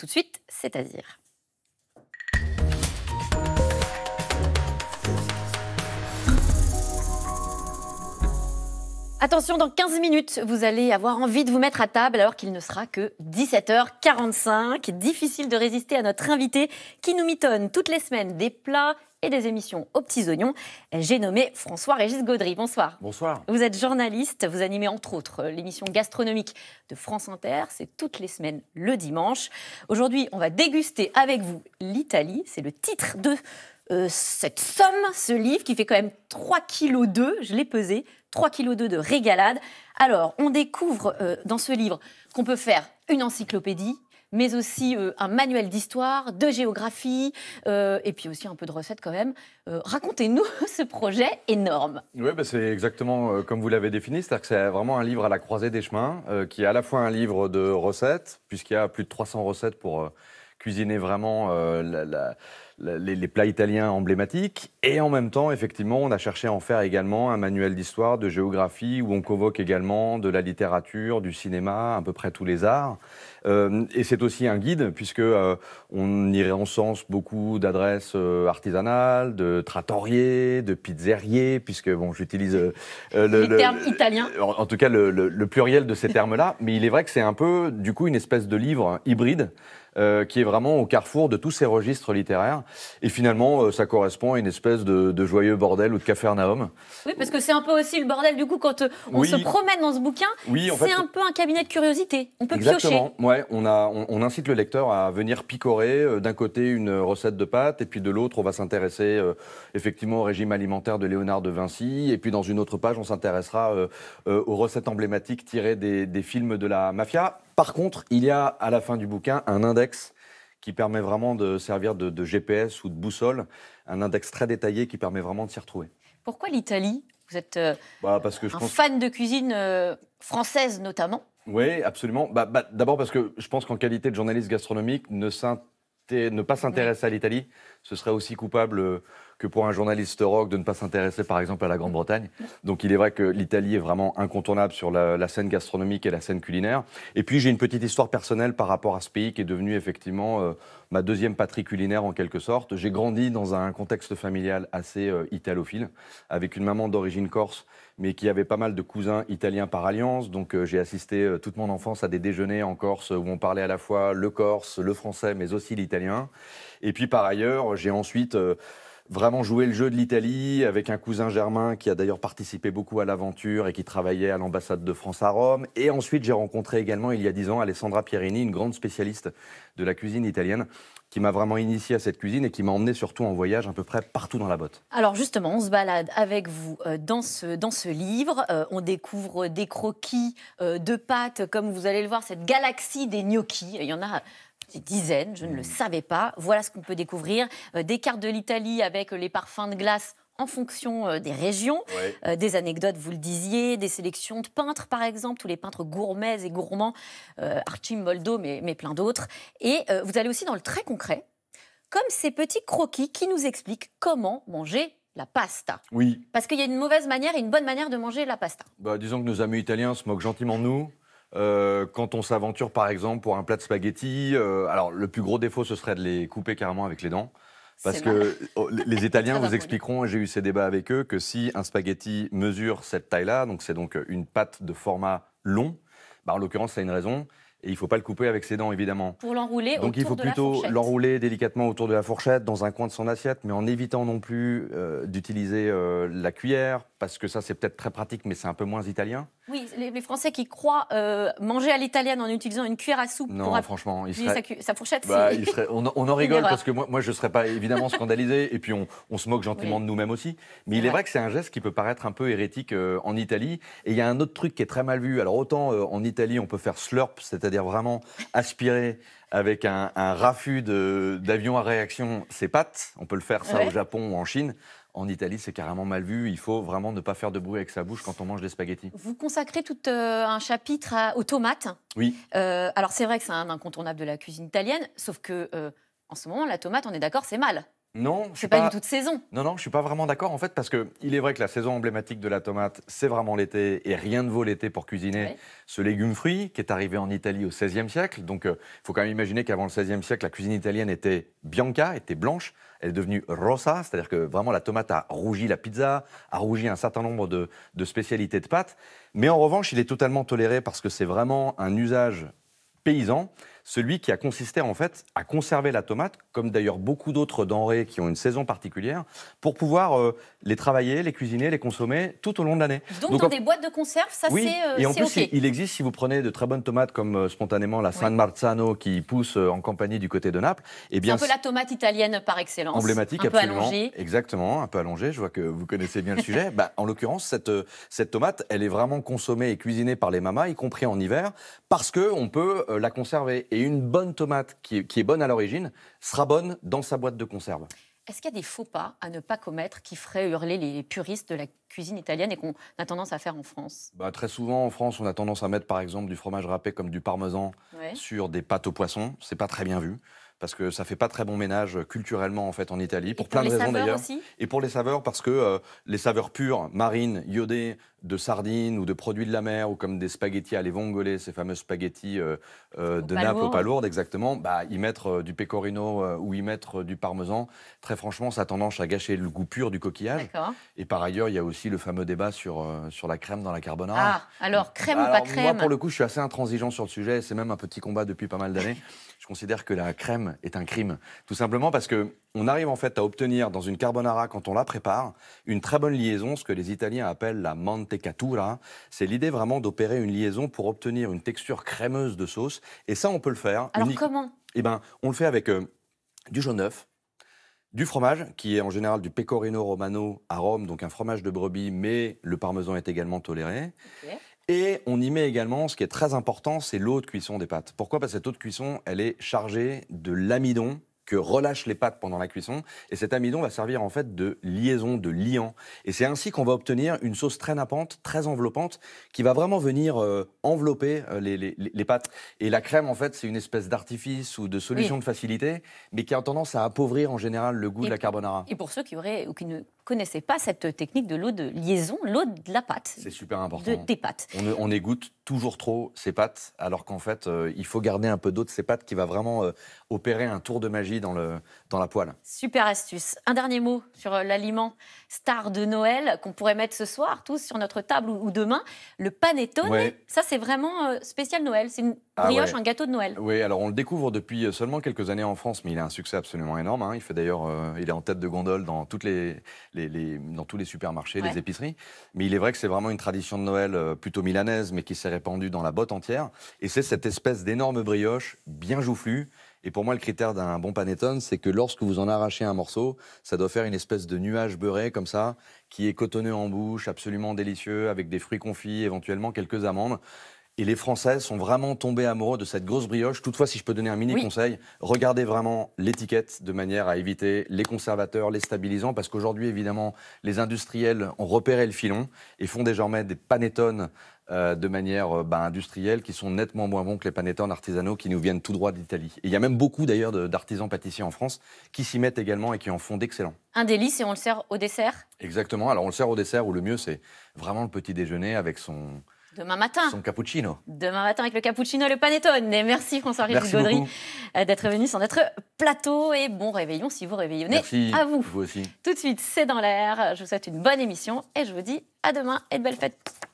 Tout de suite, c'est-à-dire. Attention, dans 15 minutes, vous allez avoir envie de vous mettre à table alors qu'il ne sera que 17h45. Difficile de résister à notre invité qui nous mitonne toutes les semaines des plats et des émissions aux petits oignons. J'ai nommé François-Régis Gaudry. Bonsoir. Bonsoir. Vous êtes journaliste, vous animez entre autres euh, l'émission gastronomique de France Inter. C'est toutes les semaines le dimanche. Aujourd'hui, on va déguster avec vous l'Italie. C'est le titre de euh, cette somme, ce livre qui fait quand même 3 kg, je l'ai pesé, 3,2 kg de régalade. Alors, on découvre euh, dans ce livre qu'on peut faire une encyclopédie, mais aussi euh, un manuel d'histoire, de géographie, euh, et puis aussi un peu de recettes quand même. Euh, racontez-nous ce projet énorme. Oui, bah, c'est exactement comme vous l'avez défini, c'est-à-dire que c'est vraiment un livre à la croisée des chemins, qui est à la fois un livre de recettes, puisqu'il y a plus de 300 recettes pour cuisiner vraiment la les, plats italiens emblématiques. Et en même temps, effectivement, on a cherché à en faire également un manuel d'histoire, de géographie, où on convoque également de la littérature, du cinéma, à peu près tous les arts. Euh, et c'est aussi un guide, puisque euh, on y sens beaucoup d'adresses euh, artisanales, de trattoriers, de pizzeriers, puisque bon, j'utilise le, les le, en, tout cas, le pluriel de ces termes-là. Mais il est vrai que c'est un peu, du coup, une espèce de livre hybride. Euh, qui est vraiment au carrefour de tous ces registres littéraires. Et finalement, euh, ça correspond à une espèce de, joyeux bordel ou de cafarnaum. Oui, parce que c'est un peu aussi le bordel du coup quand euh, on se promène dans ce bouquin. c'est un peu un cabinet de curiosité. On peut Exactement. piocher. Ouais, on, on, incite le lecteur à venir picorer d'un côté une recette de pâtes et puis de l'autre on va s'intéresser effectivement au régime alimentaire de Léonard de Vinci et puis dans une autre page on s'intéressera aux recettes emblématiques tirées des films de la mafia. Par contre, il y a à la fin du bouquin un index qui permet vraiment de servir de, GPS ou de boussole, un index très détaillé qui permet vraiment de s'y retrouver. Pourquoi l'Italie Vous êtes euh, bah, parce que un fan de cuisine euh, française notamment. Oui, absolument. Bah, bah, D'abord parce que je pense qu'en qualité de journaliste gastronomique, ne, pas s'intéresser à l'Italie, ce serait aussi coupable. Euh, que pour un journaliste rock de ne pas s'intéresser par exemple à la Grande-Bretagne. Donc il est vrai que l'Italie est vraiment incontournable sur la, scène gastronomique et la scène culinaire. Et puis j'ai une petite histoire personnelle par rapport à ce pays qui est devenu effectivement euh, ma deuxième patrie culinaire en quelque sorte. J'ai grandi dans un contexte familial assez euh, italophile, avec une maman d'origine corse mais qui avait pas mal de cousins italiens par alliance. Donc euh, j'ai assisté toute mon enfance à des déjeuners en Corse où on parlait à la fois le corse, le français, mais aussi l'italien. Et puis par ailleurs, j'ai ensuite vraiment joué le jeu de l'Italie avec un cousin germain qui a d'ailleurs participé beaucoup à l'aventure et qui travaillait à l'ambassade de France à Rome. Et ensuite, j'ai rencontré également il y a dix ans Alessandra Pierini, une grande spécialiste de la cuisine italienne qui m'a vraiment initié à cette cuisine et qui m'a emmené surtout en voyage à peu près partout dans la botte. Alors justement, on se balade avec vous euh, dans ce, dans ce livre. Euh, on découvre des croquis euh, de pâtes, comme vous allez le voir, cette galaxie des gnocchis. Il y en a des dizaines, je ne le mm. savais pas. Voilà ce qu'on peut découvrir. Euh, des cartes de l'Italie avec euh, les parfums de glace en fonction euh, des régions, des anecdotes, vous le disiez, des sélections de peintres par exemple, tous les peintres gourmets et gourmands, Archimboldo mais, plein d'autres. Et vous allez aussi dans le très concret, comme ces petits croquis qui nous expliquent comment manger la pasta. Oui. Parce qu'il y a une mauvaise manière et une bonne manière de manger la pasta. Bah, disons que nos amis italiens se moquent gentiment de nous. Euh, quand on s'aventure, par exemple, pour un plat de spaghetti, euh, alors le plus gros défaut, ce serait de les couper carrément avec les dents. Parce que oh, les Italiens vous expliqueront, j'ai eu ces débats avec eux, que si un spaghetti mesure cette taille-là, donc c'est donc une pâte de format long, bah, en l'occurrence, ça a une raison. Et il ne faut pas le couper avec ses dents, évidemment. Pour l'enrouler Donc il faut plutôt l'enrouler délicatement autour de la fourchette, dans un coin de son assiette, mais en évitant non plus euh, d'utiliser la cuillère parce que ça c'est peut-être très pratique, mais c'est un peu moins italien. Oui, les, Français qui croient euh, manger à l'italienne en utilisant une cuillère à soupe non, franchement, il serait... sa, fourchette. Bah, c'est on, en rigole parce que moi, moi je ne serais pas évidemment scandalisé, et puis on, se moque gentiment de nous-mêmes aussi. Mais il est vrai que c'est un geste qui peut paraître un peu hérétique euh, en Italie. Et il y a un autre truc qui est très mal vu. Alors autant euh, en Italie on peut faire slurp, c'est-à-dire vraiment aspirer avec un, un raffut d'avions à réaction ses pattes. On peut le faire ça au Japon ou en Chine. En Italie, c'est carrément mal vu. Il faut vraiment ne pas faire de bruit avec sa bouche quand on mange des spaghettis. Vous consacrez tout euh, un chapitre aux tomates. Oui. Euh, alors c'est vrai que c'est un incontournable de la cuisine italienne, sauf que euh, en ce moment, la tomate, on est d'accord, c'est mal. Non, c'est pas, une toute saison. Non, non, je suis pas vraiment d'accord en fait parce que il est vrai que la saison emblématique de la tomate, c'est vraiment l'été et rien ne vaut l'été pour cuisiner ce légume fruit qui est arrivé en Italie au XVIe siècle. Donc, euh, il faut quand même imaginer qu'avant le XVIe siècle, la cuisine italienne était bianca, était blanche. Elle est devenue rossa, c'est-à-dire que vraiment la tomate a rougi la pizza, a rougi un certain nombre de, de spécialités de pâtes. Mais en revanche, il est totalement toléré parce que c'est vraiment un usage paysan celui qui a consisté en fait à conserver la tomate, comme d'ailleurs beaucoup d'autres denrées qui ont une saison particulière, pour pouvoir euh, les travailler, les cuisiner, les consommer tout au long de l'année. Donc, dans des boîtes de conserve, ça c'est euh, Et en plus, il, existe, si vous prenez de très bonnes tomates comme euh, spontanément la San Marzano qui pousse euh, en campagne du côté de Naples, et eh bien, c'est un peu la tomate italienne par excellence. Emblématique, un Peu allongée. Exactement, un peu allongée. Je vois que vous connaissez bien le sujet. Bah, en l'occurrence, cette, cette tomate, elle est vraiment consommée et cuisinée par les mamas, y compris en hiver, parce que on peut la conserver. Et et une bonne tomate qui est, bonne à l'origine sera bonne dans sa boîte de conserve. Est-ce qu'il y a des faux pas à ne pas commettre qui feraient hurler les puristes de la cuisine italienne et qu'on a tendance à faire en France bah, Très souvent en France, on a tendance à mettre par exemple du fromage râpé comme du parmesan sur des pâtes au poisson. C'est pas très bien vu parce que ça fait pas très bon ménage euh, culturellement en fait en Italie pour, plein de raisons d'ailleurs et pour les saveurs parce que euh, les saveurs pures marines iodées de sardines ou de produits de la mer, ou comme des spaghettis à les ces fameux spaghettis euh, euh, de Naples aux palourdes, exactement, bah, y mettre euh, du pecorino ou y mettre du parmesan, très franchement, ça a tendance à gâcher le goût pur du coquillage. Et par ailleurs, il y a aussi le fameux débat sur, sur la crème dans la carbonara. Ah, alors crème ou pas crème Moi, pour le coup, je suis assez intransigeant sur le sujet, c'est même un petit combat depuis pas mal d'années. je considère que la crème est un crime, tout simplement parce que on arrive en fait à obtenir dans une carbonara, quand on la prépare, une très bonne liaison, ce que les Italiens appellent la mantecatura. C'est l'idée vraiment d'opérer une liaison pour obtenir une texture crémeuse de sauce. Et ça, on peut le faire. Alors comment Eh ben, on le fait avec euh, du jaune d'œuf, du fromage, qui est en général du pecorino romano à Rome, donc un fromage de brebis, mais le parmesan est également toléré. Et on y met également, ce qui est très important, c'est l'eau de cuisson des pâtes. Pourquoi Parce que cette eau de cuisson, elle est chargée de l'amidon relâche les pâtes pendant la cuisson. Et cet amidon va servir en fait de liaison, de liant. Et c'est ainsi qu'on va obtenir une sauce très nappante, très enveloppante, qui va vraiment venir euh, envelopper euh, les, les, les, pâtes. Et la crème, en fait, c'est une espèce d'artifice ou de solution de facilité, mais qui a tendance à appauvrir en général le goût de la carbonara. Et pour ceux qui auraient ou qui ne connaissaient pas cette technique de l'eau de liaison, l'eau de la pâte. C'est super important. des pâtes. On, égoutte toujours trop ces pâtes, alors qu'en fait, euh, il faut garder un peu d'eau de ces pâtes qui va vraiment opérer un tour de magie dans, la poêle. Super astuce. Un dernier mot sur euh, l'aliment star de Noël qu'on pourrait mettre ce soir tous sur notre table ou, demain. Le panettone, ça c'est vraiment euh, spécial Noël. C'est une ah brioche, un gâteau de Noël. Oui, alors on le découvre depuis euh, seulement quelques années en France, mais il a un succès absolument énorme. Hein. Il fait d'ailleurs, il est en tête de gondole dans, tous les supermarchés, les épiceries. Mais il est vrai que c'est vraiment une tradition de Noël plutôt milanaise, mais qui s'est répandue dans la botte entière. Et c'est cette espèce d'énorme brioche bien joufflue et pour moi, le critère d'un bon panettone, c'est que lorsque vous en arrachez un morceau, ça doit faire une espèce de nuage beurré comme ça, qui est cotonneux en bouche, absolument délicieux, avec des fruits confits, éventuellement quelques amandes. Et les Français sont vraiment tombés amoureux de cette grosse brioche. Toutefois, si je peux donner un mini conseil, regardez vraiment l'étiquette de manière à éviter les conservateurs, les stabilisants, parce qu'aujourd'hui, évidemment, les industriels ont repéré le filon et font désormais des panettones euh, de manière euh, bah, industrielle qui sont nettement moins bons que les panettones artisanaux qui nous viennent tout droit d'Italie. Et il y a même beaucoup d'ailleurs d'artisans pâtissiers en France qui s'y mettent également et qui en font d'excellents. Un délice et on le sert au dessert Exactement. Alors on le sert au dessert ou le mieux c'est vraiment le petit déjeuner avec son Demain matin. Son cappuccino. Demain matin avec le cappuccino et le panettone. Et merci François-Régis Gaudry euh, d'être venu sans être plateau. Et bon réveillon si vous réveillonnez. À vous. aussi. Tout de suite, c'est dans l'air. Je vous souhaite une bonne émission et je vous dis à demain et de belles fêtes.